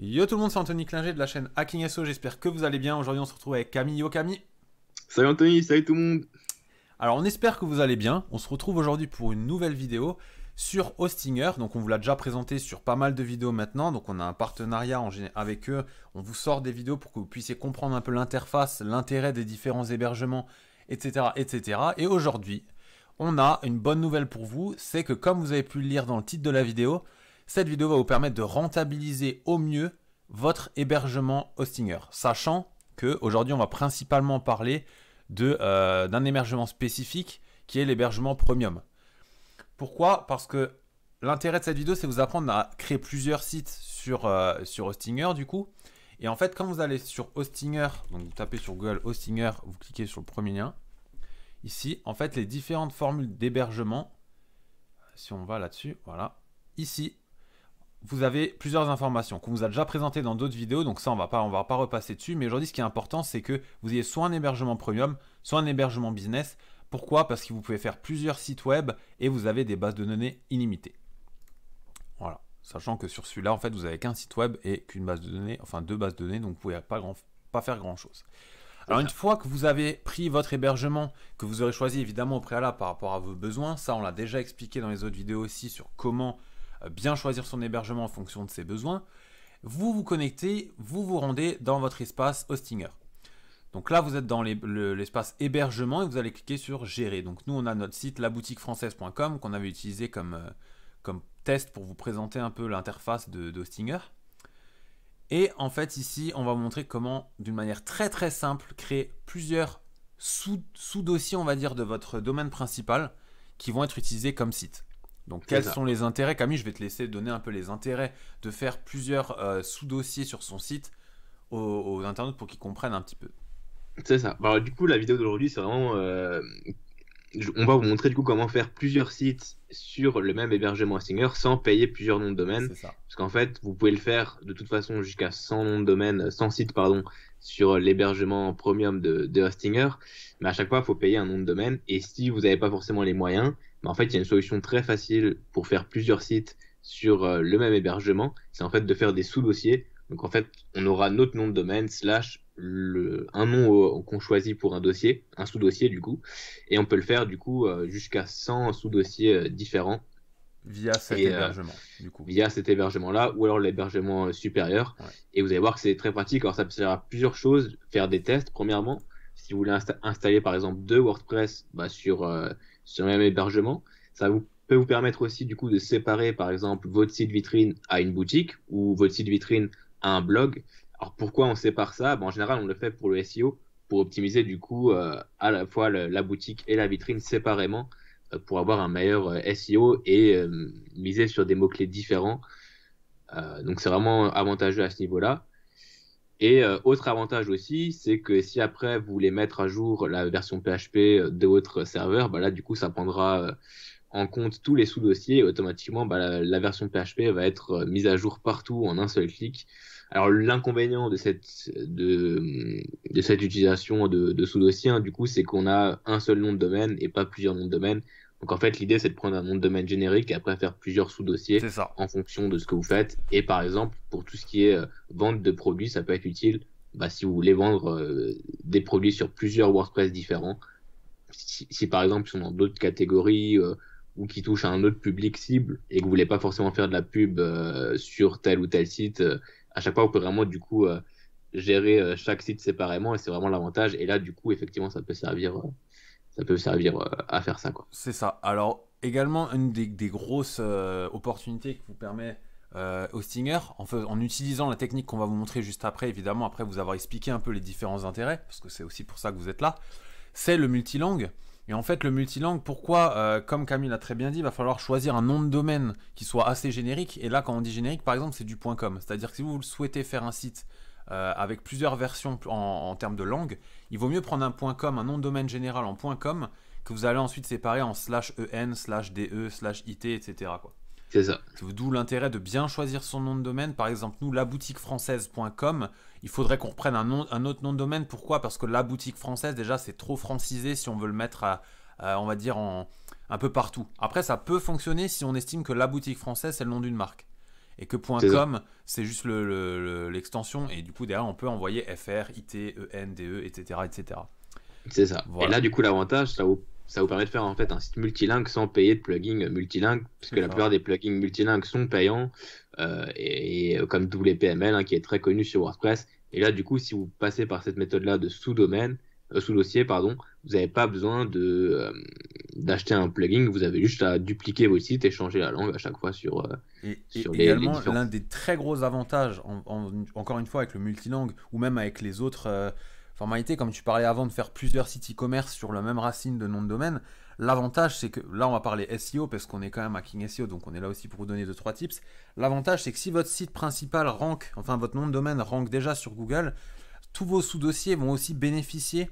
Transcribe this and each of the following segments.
Yo tout le monde, c'est Anthony Klinger de la chaîne Hacking J'espère que vous allez bien. Aujourd'hui, on se retrouve avec Camille. Yo Camille. Salut Anthony, salut tout le monde. Alors, on espère que vous allez bien. On se retrouve aujourd'hui pour une nouvelle vidéo sur Hostinger. Donc, on vous l'a déjà présenté sur pas mal de vidéos maintenant. Donc, on a un partenariat avec eux. On vous sort des vidéos pour que vous puissiez comprendre un peu l'interface, l'intérêt des différents hébergements, etc. etc. Et aujourd'hui, on a une bonne nouvelle pour vous. C'est que, comme vous avez pu le lire dans le titre de la vidéo, cette vidéo va vous permettre de rentabiliser au mieux votre hébergement Hostinger, sachant que aujourd'hui on va principalement parler euh, d'un hébergement spécifique qui est l'hébergement premium. Pourquoi Parce que l'intérêt de cette vidéo c'est vous apprendre à créer plusieurs sites sur, euh, sur Hostinger du coup. Et en fait quand vous allez sur Hostinger, donc vous tapez sur Google Hostinger, vous cliquez sur le premier lien. Ici, en fait les différentes formules d'hébergement, si on va là-dessus, voilà. Ici, vous avez plusieurs informations qu'on vous a déjà présentées dans d'autres vidéos, donc ça on va pas, on va pas repasser dessus. Mais aujourd'hui, ce qui est important, c'est que vous ayez soit un hébergement premium, soit un hébergement business. Pourquoi Parce que vous pouvez faire plusieurs sites web et vous avez des bases de données illimitées. Voilà. Sachant que sur celui-là, en fait, vous avez qu'un site web et qu'une base de données, enfin deux bases de données, donc vous pouvez pas, grand, pas faire grand-chose. Alors une fois que vous avez pris votre hébergement, que vous aurez choisi évidemment au préalable par rapport à vos besoins, ça on l'a déjà expliqué dans les autres vidéos aussi sur comment bien choisir son hébergement en fonction de ses besoins. Vous vous connectez, vous vous rendez dans votre espace Hostinger. Donc là, vous êtes dans l'espace hébergement et vous allez cliquer sur gérer. Donc nous, on a notre site laboutiquefrançaise.com qu'on avait utilisé euh, comme, test pour vous présenter un peu l'interface de, Et en fait, ici, on va vous montrer comment, d'une manière très très simple, créer plusieurs sous-dossiers, on va dire, de votre domaine principal qui vont être utilisés comme site. Donc quels sont les intérêts Camille, je vais te laisser donner un peu les intérêts de faire plusieurs euh, sous-dossiers sur son site aux, internautes pour qu'ils comprennent un petit peu. C'est ça. Bah, du coup, la vidéo d'aujourd'hui, c'est vraiment... Euh, on va vous montrer du coup comment faire plusieurs sites sur le même hébergement Hostinger sans payer plusieurs noms de domaine. Parce qu'en fait, vous pouvez le faire de toute façon jusqu'à 100 noms de domaine, 100 sites, pardon, sur l'hébergement premium de, de Mais à chaque fois, il faut payer un nom de domaine. Et si vous n'avez pas forcément les moyens, en fait, il y a une solution très facile pour faire plusieurs sites sur euh, le même hébergement, c'est en fait de faire des sous-dossiers. Donc en fait, on aura notre nom de domaine slash un nom qu'on choisit pour un dossier, un sous-dossier du coup, et on peut le faire du coup euh, jusqu'à 100 sous-dossiers euh, différents via cet hébergement via cet hébergement là ou alors l'hébergement supérieur et vous allez voir que c'est très pratique alors ça peut servir à plusieurs choses faire des tests premièrement si vous voulez installer par exemple deux WordPress bah, sur, euh, sur le même hébergement, ça vous, peut vous permettre aussi du coup de séparer par exemple votre site vitrine à une boutique ou votre site vitrine à un blog. Alors pourquoi on sépare ça bah, En général, on le fait pour le SEO, pour optimiser du coup euh, à la fois la boutique et la vitrine séparément euh, pour avoir un meilleur SEO et miser sur des mots-clés différents. donc c'est vraiment avantageux à ce niveau-là. Et euh, autre avantage aussi, c'est que si après vous voulez mettre à jour la version PHP euh, de votre serveur, bah là du coup ça prendra euh, en compte tous les sous-dossiers et automatiquement bah, la, version PHP va être mise à jour partout en un seul clic. Alors l'inconvénient de cette, de, de cette utilisation de, de sous-dossiers, hein, du coup, c'est qu'on a un seul nom de domaine et pas plusieurs noms de domaine. Donc en fait, l'idée, c'est de prendre un nom de domaine générique et après faire plusieurs sous-dossiers en fonction de ce que vous faites. Et par exemple, pour tout ce qui est euh, vente de produits, ça peut être utile bah, si vous voulez vendre euh, des produits sur plusieurs WordPress différents. Si, par exemple, ils sont dans d'autres catégories euh, ou qui touchent à un autre public cible et que vous voulez pas forcément faire de la pub sur tel ou tel site, à chaque fois, vous pouvez vraiment du coup gérer chaque site séparément et c'est vraiment l'avantage. Et là, du coup, effectivement, ça peut servir ça peut servir euh, à faire ça. C'est ça. Alors, également, une des, grosses euh, opportunités que vous permet euh, au en, utilisant la technique qu'on va vous montrer juste après, évidemment, après vous avoir expliqué un peu les différents intérêts, parce que c'est aussi pour ça que vous êtes là, c'est le multilangue. Et en fait, le multilangue, pourquoi, euh, comme Camille l'a très bien dit, il va falloir choisir un nom de domaine qui soit assez générique. Et là, quand on dit générique, par exemple, c'est du .com. C'est-à-dire que si vous souhaitez faire un site euh, avec plusieurs versions en, termes de langue, il vaut mieux prendre un .com, un nom de domaine général en .com, que vous allez ensuite séparer en slash en, slash de, slash it, etc. C'est ça. D'où l'intérêt de bien choisir son nom de domaine. Par exemple, nous, laboutiquefrançaise.com, il faudrait qu'on reprenne un, un, autre nom de domaine. Pourquoi Parce que la boutique française, déjà, c'est trop francisé si on veut le mettre, à, on va dire, en, un peu partout. Après, ça peut fonctionner si on estime que la boutique française, c'est le nom d'une marque et que .com c'est juste l'extension le, et du coup derrière on peut envoyer fr, it, en, de, etc. etc. C'est ça. Et là du coup l'avantage ça vous, ça vous permet de faire en fait un site multilingue sans payer de plugin multilingue puisque la plupart des plugins multilingues sont payants euh, et, comme comme WPML hein, qui est très connu sur WordPress et là du coup si vous passez par cette méthode là de sous domaine euh, sous dossier pardon vous n'avez pas besoin de euh, d'acheter un plugin, vous avez juste à dupliquer vos sites et changer la langue à chaque fois sur, euh, et, sur également l'un des très gros avantages en, encore une fois avec le multilangue ou même avec les autres euh, formalités comme tu parlais avant de faire plusieurs sites e-commerce sur la même racine de nom de domaine, l'avantage c'est que là on va parler SEO parce qu'on est quand même King SEO donc on est là aussi pour vous donner deux trois tips. L'avantage c'est que si votre site principal rank, enfin votre nom de domaine rank déjà sur Google, tous vos sous-dossiers vont aussi bénéficier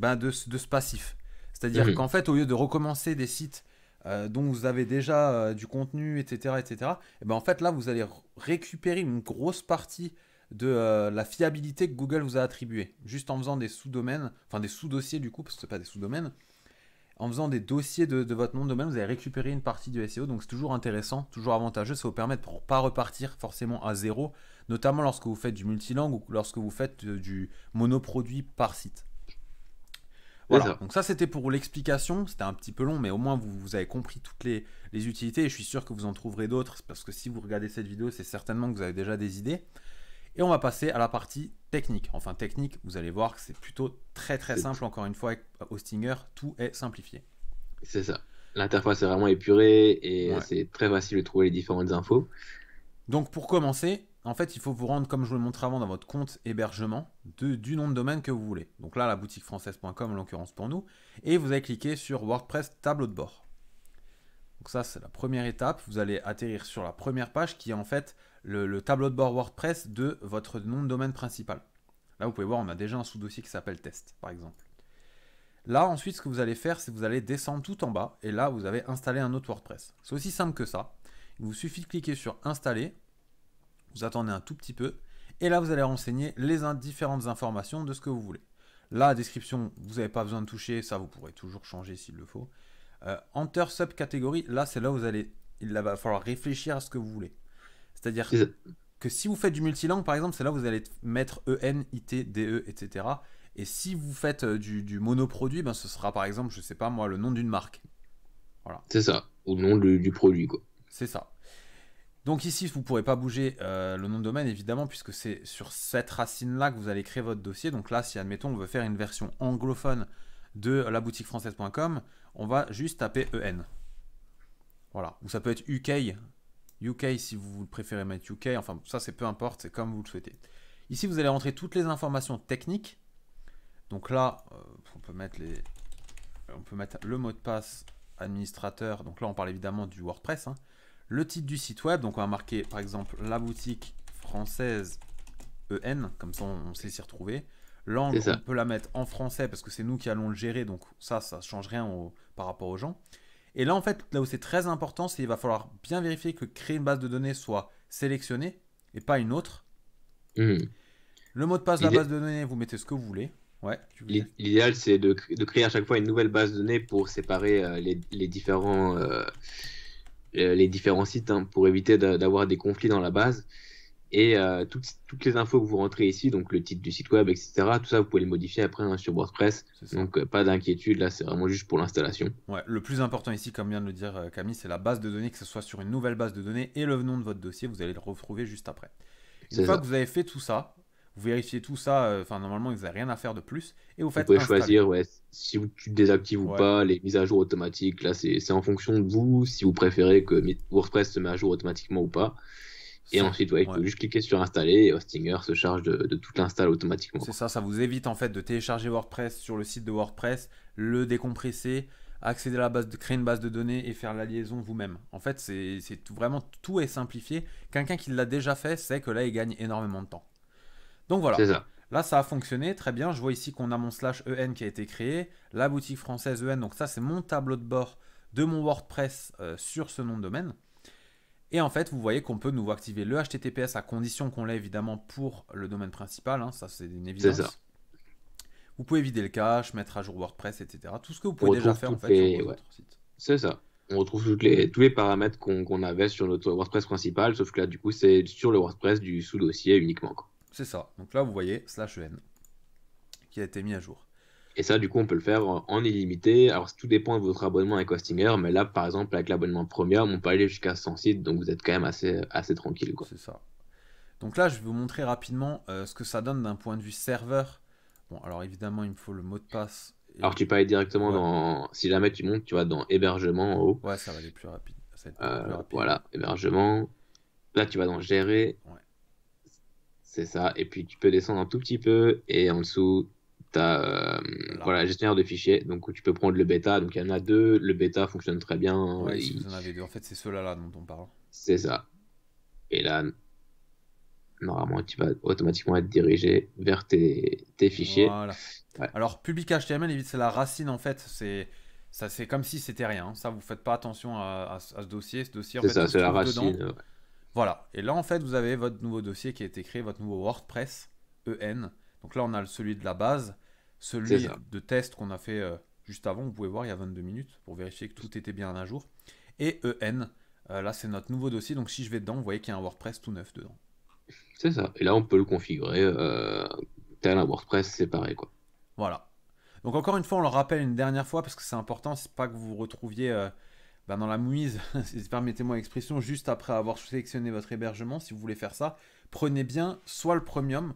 ben, de, ce passif. C'est-à-dire qu'en fait, au lieu de recommencer des sites euh, dont vous avez déjà euh, du contenu, etc., etc., et eh ben en fait là, vous allez récupérer une grosse partie de euh, la fiabilité que Google vous a attribuée, juste en faisant des sous-domaines, enfin des sous-dossiers du coup, parce que ce pas des sous-domaines, en faisant des dossiers de, de, votre nom de domaine, vous allez récupérer une partie du SEO, donc c'est toujours intéressant, toujours avantageux, ça vous permet de ne pas repartir forcément à zéro, notamment lorsque vous faites du multilingue ou lorsque vous faites du monoproduit par site. Voilà. Donc ça, c'était pour l'explication. C'était un petit peu long, mais au moins vous, vous avez compris toutes les, utilités. Et je suis sûr que vous en trouverez d'autres parce que si vous regardez cette vidéo, c'est certainement que vous avez déjà des idées. Et on va passer à la partie technique. Enfin, technique, vous allez voir que c'est plutôt très très simple. Encore une fois, avec Hostinger, tout est simplifié. C'est ça. L'interface est vraiment épurée et c'est très facile de trouver les différentes infos. Donc pour commencer, en fait, il faut vous rendre, comme je vous le montre avant, dans votre compte hébergement de, du nom de domaine que vous voulez. Donc là, la boutique française.com, en l'occurrence pour nous. Et vous allez cliquer sur WordPress tableau de bord. Donc ça, c'est la première étape. Vous allez atterrir sur la première page qui est en fait le, le tableau de bord WordPress de votre nom de domaine principal. Là, vous pouvez voir, on a déjà un sous-dossier qui s'appelle test, par exemple. Là, ensuite, ce que vous allez faire, c'est que vous allez descendre tout en bas et là, vous avez installé un autre WordPress. C'est aussi simple que ça. Il vous suffit de cliquer sur installer vous attendez un tout petit peu. Et là, vous allez renseigner les différentes informations de ce que vous voulez. La description, vous n'avez pas besoin de toucher, ça vous pourrez toujours changer s'il le faut. Euh, enter catégorie, là c'est là où vous allez, il va falloir réfléchir à ce que vous voulez. C'est-à-dire que, si vous faites du multilangue par exemple, c'est là où vous allez mettre EN, IT, DE, etc. Et si vous faites euh, du, monoproduit, ben, ce sera par exemple, je ne sais pas moi, le nom d'une marque. Voilà. C'est ça, ou le nom du, du produit quoi. C'est ça. Donc ici, vous ne pourrez pas bouger euh, le nom de domaine, évidemment, puisque c'est sur cette racine-là que vous allez créer votre dossier. Donc là, si, admettons, on veut faire une version anglophone de la boutique française.com, on va juste taper EN. Voilà. Ou ça peut être UK. UK, si vous préférez mettre UK. Enfin, ça, c'est peu importe, c'est comme vous le souhaitez. Ici, vous allez rentrer toutes les informations techniques. Donc là, euh, on peut mettre les... On peut mettre le mot de passe administrateur. Donc là, on parle évidemment du WordPress. Hein le titre du site web. Donc on va marquer par exemple la boutique française EN, comme ça on, sait s'y retrouver. L'angle, on peut la mettre en français parce que c'est nous qui allons le gérer, donc ça, ça change rien par rapport aux gens. Et là, en fait, là où c'est très important, c'est qu'il va falloir bien vérifier que créer une base de données soit sélectionnée et pas une autre. Hmm. Le mot de passe de la base de données, vous mettez ce que vous voulez. Ouais, L'idéal, c'est de, créer à chaque fois une nouvelle base de données pour séparer euh, les, différents, euh, euh, les différents sites hein, pour éviter d'avoir des conflits dans la base. Et euh, toutes, les infos que vous rentrez ici, donc le titre du site web, etc., tout ça, vous pouvez les modifier après hein, sur WordPress. Donc euh, pas d'inquiétude, là, c'est vraiment juste pour l'installation. le plus important ici, comme vient de le dire Camille, c'est la base de données, que ce soit sur une nouvelle base de données et le nom de votre dossier, vous allez le retrouver juste après. Une fois que vous avez fait tout ça, vous vérifiez tout ça, euh, enfin normalement vous a rien à faire de plus. Et vous faites. pouvez choisir ouais, si vous désactives ou pas les mises à jour automatiques. Là c'est en fonction de vous, si vous préférez que WordPress se met à jour automatiquement ou pas. Et ensuite, ouais, pouvez juste cliquer sur installer et Hostinger se charge de, de toute l'installation automatiquement. C'est ça, ça vous évite en fait de télécharger WordPress sur le site de WordPress, le décompresser, accéder à la base, de, créer une base de données et faire la liaison vous-même. En fait, c'est vraiment tout est simplifié. Quelqu'un qui l'a déjà fait sait que là, il gagne énormément de temps. Donc voilà. Là, ça a fonctionné très bien. Je vois ici qu'on a mon slash EN qui a été créé, la boutique française EN. Donc ça, c'est mon tableau de bord de mon WordPress euh, sur ce nom de domaine. Et en fait, vous voyez qu'on peut nous activer le HTTPS à condition qu'on l'ait évidemment pour le domaine principal. Hein. Ça, c'est une évidence. Vous pouvez vider le cache, mettre à jour WordPress, etc. Tout ce que vous pouvez déjà faire en fait, sur votre site. C'est ça. On retrouve tous les paramètres qu'on avait sur notre WordPress principal, sauf que là, du coup, c'est sur le WordPress du sous-dossier uniquement. C'est ça. Donc là, vous voyez, slash e n qui a été mis à jour. Et ça, du coup, on peut le faire en illimité. Alors, tout dépend de votre abonnement avec Hostinger, mais là, par exemple, avec l'abonnement Premium, on peut aller jusqu'à 100 sites, donc vous êtes quand même assez, assez tranquille. C'est ça. Donc là, je vais vous montrer rapidement euh, ce que ça donne d'un point de vue serveur. Bon, alors évidemment, il me faut le mot de passe. Alors, tu peux aller directement dans. Si jamais tu montes, tu vas dans hébergement en haut. Ouais, ça va aller plus rapide. Euh, rapide. Voilà, hébergement. Là, tu vas dans gérer. Ouais. C'est ça. Et puis tu peux descendre un tout petit peu et en dessous, tu as euh, voilà. gestionnaire de fichiers. Donc tu peux prendre le bêta. Donc il y en a deux. Le bêta fonctionne très bien. Oui, si vous en avez deux, en fait, c'est ceux-là dont on parle. C'est ça. Et là, normalement, tu vas automatiquement être dirigé vers tes, fichiers. Voilà. Alors, public HTML, c'est la racine en fait. C'est c'est comme si c'était rien. Ça, vous faites pas attention à, ce dossier. Ce dossier, en fait, ça, c'est la racine. Voilà. Et là, en fait, vous avez votre nouveau dossier qui a été créé, votre nouveau WordPress EN. Donc là, on a celui de la base, celui de test qu'on a fait euh, juste avant. Vous pouvez voir, il y a 22 minutes pour vérifier que tout était bien à jour. Et EN, euh, là, c'est notre nouveau dossier. Donc si je vais dedans, vous voyez qu'il y a un WordPress tout neuf dedans. C'est ça. Et là, on peut le configurer euh, tel un WordPress séparé, quoi. Voilà. Donc encore une fois, on le rappelle une dernière fois parce que c'est important, c'est pas que vous retrouviez bah, dans la mouise, permettez-moi l'expression, juste après avoir sélectionné votre hébergement, si vous voulez faire ça, prenez bien soit le premium,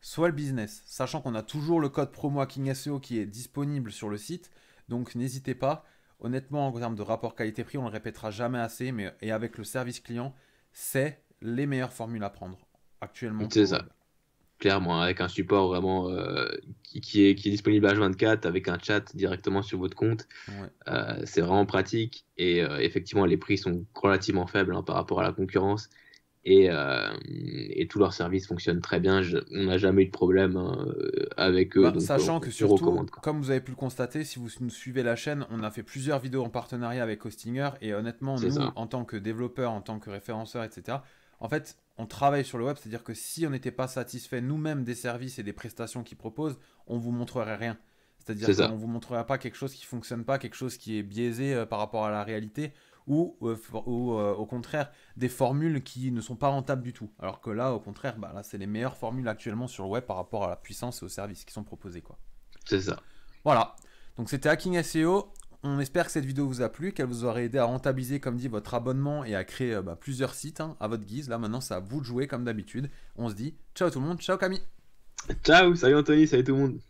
soit le business, sachant qu'on a toujours le code promo Hacking SEO qui est disponible sur le site, donc n'hésitez pas. Honnêtement, en termes de rapport qualité-prix, on le répétera jamais assez, mais et avec le service client, c'est les meilleures formules à prendre actuellement. C'est ça clairement, avec un support vraiment euh, qui, est, qui disponible h 24 avec un chat directement sur votre compte. Euh, c'est vraiment pratique et euh, effectivement, les prix sont relativement faibles hein, par rapport à la concurrence et, tous leurs services fonctionnent très bien. on n'a jamais eu de problème hein, avec eux. Bah, sachant que surtout, comme vous avez pu le constater, si vous nous suivez la chaîne, on a fait plusieurs vidéos en partenariat avec Hostinger et honnêtement, nous, en tant que développeurs, en tant que référenceurs, etc., en fait, on travaille sur le web, c'est-à-dire que si on n'était pas satisfait nous-mêmes des services et des prestations qu'ils proposent, on vous montrerait rien. C'est-à-dire qu'on vous montrerait pas quelque chose qui fonctionne pas, quelque chose qui est biaisé euh, par rapport à la réalité, ou, euh, euh, au contraire des formules qui ne sont pas rentables du tout. Alors que là, au contraire, bah, là, c'est les meilleures formules actuellement sur le web par rapport à la puissance et aux services qui sont proposés, C'est ça. Voilà. Donc c'était Hacking SEO. On espère que cette vidéo vous a plu, qu'elle vous aura aidé à rentabiliser, comme dit, votre abonnement et à créer euh, bah, plusieurs sites hein, à votre guise. Là, maintenant, c'est à vous de jouer, comme d'habitude. On se dit ciao tout le monde, ciao Camille Ciao, salut Anthony, salut tout le monde